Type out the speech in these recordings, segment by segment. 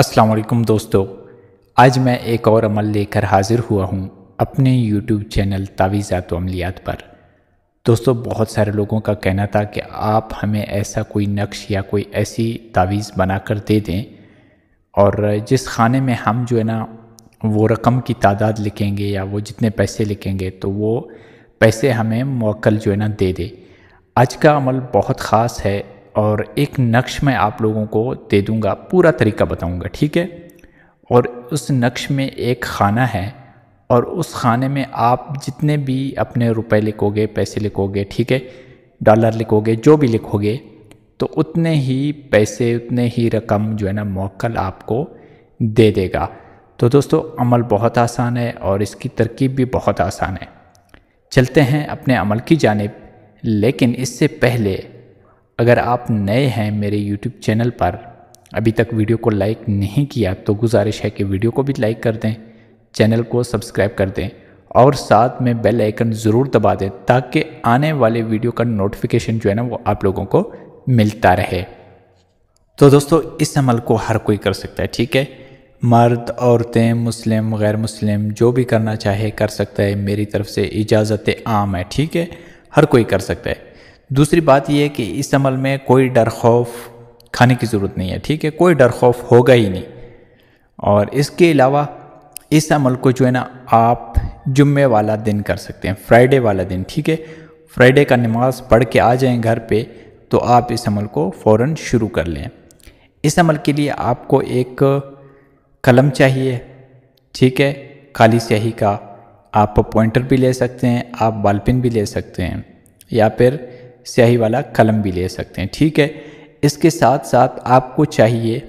असलकुम दोस्तों आज मैं एक और अमल लेकर हाज़िर हुआ हूँ अपने यूट्यूब चैनल तावीज़ात तो अमलियात पर दोस्तों बहुत सारे लोगों का कहना था कि आप हमें ऐसा कोई नक्श या कोई ऐसी तावीज़ बना कर दे दें और जिस खाने में हम जो है ना वो रकम की तादाद लिखेंगे या वो जितने पैसे लिखेंगे तो वो पैसे हमें मौकल जो है ना दे दे आज का अमल बहुत ख़ास है और एक नक्श मैं आप लोगों को दे दूँगा पूरा तरीका बताऊँगा ठीक है और उस नक्श में एक खाना है और उस खाने में आप जितने भी अपने रुपए लिखोगे पैसे लिखोगे ठीक है डॉलर लिखोगे जो भी लिखोगे तो उतने ही पैसे उतने ही रकम जो है ना मोकल आपको दे देगा तो दोस्तों अमल बहुत आसान है और इसकी तरकीब भी बहुत आसान है चलते हैं अपने अमल की जानब लेकिन इससे पहले अगर आप नए हैं मेरे यूट्यूब चैनल पर अभी तक वीडियो को लाइक नहीं किया तो गुजारिश है कि वीडियो को भी लाइक कर दें चैनल को सब्सक्राइब कर दें और साथ में बेल आइकन ज़रूर दबा दें ताकि आने वाले वीडियो का नोटिफिकेशन जो है ना वो आप लोगों को मिलता रहे तो दोस्तों इस अमल को हर कोई कर सकता है ठीक है मर्द औरतें मुस्लिम गैर मुस्लिम जो भी करना चाहे कर सकता है मेरी तरफ से इजाज़त आम है ठीक है हर कोई कर सकता है दूसरी बात यह है कि इस अमल में कोई डर खौफ खाने की ज़रूरत नहीं है ठीक है कोई डर खौफ होगा ही नहीं और इसके अलावा इस अमल को जो है ना आप जुम्मे वाला दिन कर सकते हैं फ्राइडे वाला दिन ठीक है फ्राइडे का नमाज पढ़ के आ जाएं घर पे तो आप इस अमल को फ़ौर शुरू कर लें इस अमल के लिए आपको एक कलम चाहिए ठीक है खाली स्याही का आप पॉइंटर भी ले सकते हैं आप बालपिन भी ले सकते हैं या फिर स्याही वाला कलम भी ले सकते हैं ठीक है इसके साथ साथ आपको चाहिए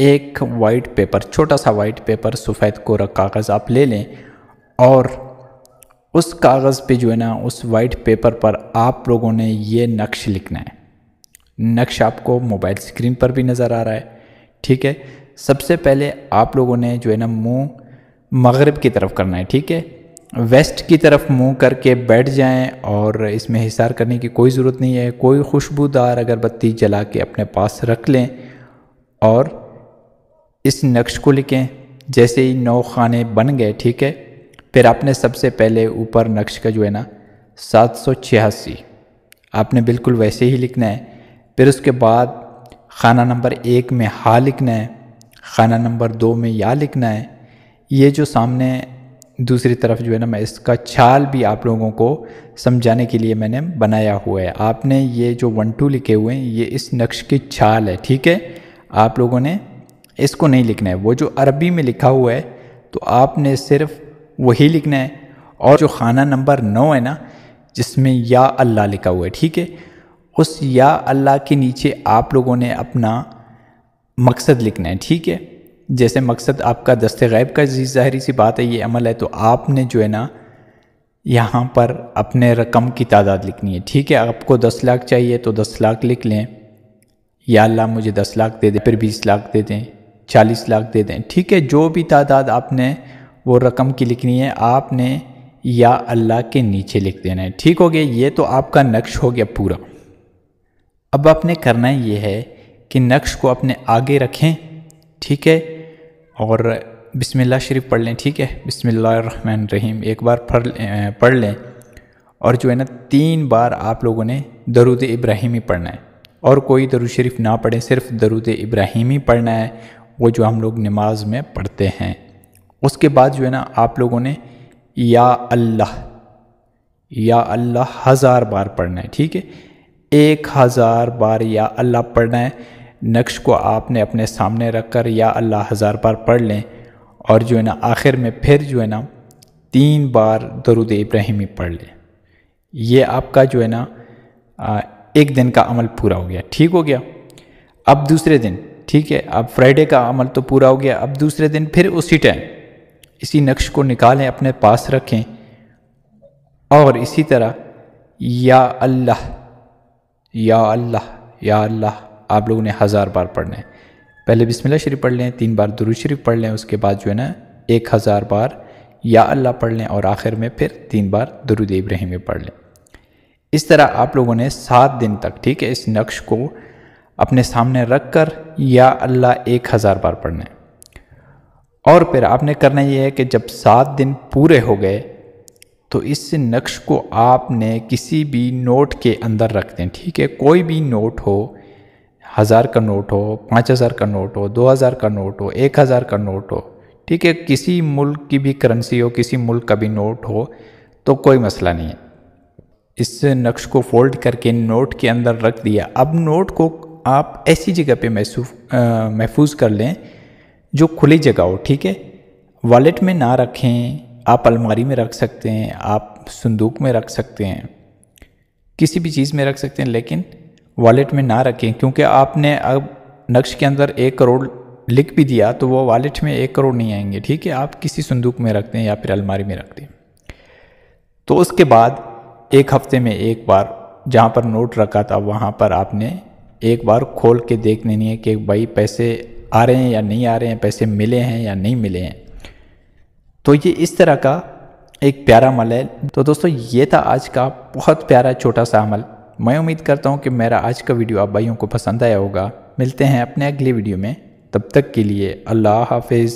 एक वाइट पेपर छोटा सा वाइट पेपर सफ़ेद कोरक कागज़ आप ले लें और उस कागज़ पे जो है ना उस वाइट पेपर पर आप लोगों ने ये नक्श लिखना है नक्श आपको मोबाइल स्क्रीन पर भी नज़र आ रहा है ठीक है सबसे पहले आप लोगों ने जो है ना मुंह मगरब की तरफ करना है ठीक है वेस्ट की तरफ मुंह करके बैठ जाएं और इसमें हिसार करने की कोई ज़रूरत नहीं है कोई खुशबूदार अगरबत्ती जला के अपने पास रख लें और इस नक्श को लिखें जैसे ही नौ खाने बन गए ठीक है फिर आपने सबसे पहले ऊपर नक्श का जो है ना सात सौ छियासी आपने बिल्कुल वैसे ही लिखना है फिर उसके बाद खाना नंबर एक में हा लिखना है खाना नंबर दो में या लिखना है ये जो सामने दूसरी तरफ जो है ना मैं इसका छाल भी आप लोगों को समझाने के लिए मैंने बनाया हुआ है आपने ये जो वन टू लिखे हुए हैं ये इस नक्श की छाल है ठीक है आप लोगों ने इसको नहीं लिखना है वो जो अरबी में लिखा हुआ है तो आपने सिर्फ वही लिखना है और जो खाना नंबर नौ है ना जिसमें या अल्लाह लिखा हुआ है ठीक है उस या अल्लाह के नीचे आप लोगों ने अपना मकसद लिखना है ठीक है जैसे मकसद आपका दस्त गैब का ज़ाहरी सी बात है ये अमल है तो आपने जो है ना यहाँ पर अपने रकम की तादाद लिखनी है ठीक है आपको दस लाख चाहिए तो दस लाख लिख लें या अल्लाह मुझे दस लाख दे दें फिर बीस लाख दे दें चालीस लाख दे दें ठीक है जो भी तादाद आपने वो रकम की लिखनी है आपने या अल्लाह के नीचे लिख देना है ठीक हो गया ये तो आपका नक्श हो गया पूरा अब आपने करना ये है कि नक्श को अपने आगे रखें ठीक है और बिस्मिल्लाह शरीफ पढ़ लें ठीक है बिसमिल्लाम रहीम एक बार पढ़ पढ़ लें और जो है ना तीन बार आप लोगों ने दरुद इब्राहिमी पढ़ना है और कोई दरुद शरीफ ना पढ़े सिर्फ दरुद इब्राहिमी पढ़ना है वो जो हम लोग नमाज में पढ़ते हैं उसके बाद जो है ना आप लोगों ने या अल्लाह या अल्लाह हज़ार बार पढ़ना है ठीक है एक हज़ार बार या अल्लाह पढ़ना है नक्श को आपने अपने सामने रख कर या अल्लाह हज़ार बार पढ़ लें और जो है ना आखिर में फिर जो है ना तीन बार दरुद इब्राहिमी पढ़ लें ये आपका जो है ना एक दिन का अमल पूरा हो गया ठीक हो गया अब दूसरे दिन ठीक है अब फ्राइडे का अमल तो पूरा हो गया अब दूसरे दिन फिर उसी टाइम इसी नक्श को निकालें अपने पास रखें और इसी तरह या अल्लाह या अल्लाह या अल्लाह आप लोगों ने हज़ार बार पढ़ना है पहले बिस्मिल्लाह शरीफ पढ़ लें तीन बार दुरुज शरीफ पढ़ लें उसके बाद जो है ना एक हज़ार बार या अल्लाह पढ़ लें और आखिर में फिर तीन बार दरुद इब्राहिमी पढ़ लें इस तरह आप लोगों ने सात दिन तक ठीक है इस नक्श को अपने सामने रख कर या अल्लाह एक हज़ार बार पढ़ना है और फिर आपने करना यह है कि जब सात दिन पूरे हो गए तो इस नक्श को आपने किसी भी नोट के अंदर रख दें ठीक है कोई भी नोट हो हज़ार का नोट हो पाँच हज़ार का नोट हो दो हज़ार का नोट हो एक हज़ार का नोट हो ठीक है किसी मुल्क की भी करेंसी हो किसी मुल्क का भी नोट हो तो कोई मसला नहीं है इस नक्श को फोल्ड करके नोट के अंदर रख दिया अब नोट को आप ऐसी जगह पे महफूज कर लें जो खुली जगह हो ठीक है वॉलेट में ना रखें आप अलमारी में रख सकते हैं आप संदूक में रख सकते हैं किसी भी चीज़ में रख सकते हैं लेकिन वॉलेट में ना रखें क्योंकि आपने अब नक्श के अंदर एक करोड़ लिख भी दिया तो वो वॉलेट में एक करोड़ नहीं आएंगे ठीक है आप किसी संदूक में रखते हैं या फिर अलमारी में रखते हैं तो उसके बाद एक हफ्ते में एक बार जहाँ पर नोट रखा था वहाँ पर आपने एक बार खोल के देख लेनी है कि भाई पैसे आ रहे हैं या नहीं आ रहे हैं पैसे मिले हैं या नहीं मिले हैं तो ये इस तरह का एक प्यारा मल है तो दोस्तों ये था आज का बहुत प्यारा छोटा सा अमल मैं उम्मीद करता हूँ कि मेरा आज का वीडियो आप भाइयों को पसंद आया होगा मिलते हैं अपने अगले वीडियो में तब तक के लिए अल्लाह हाफिज़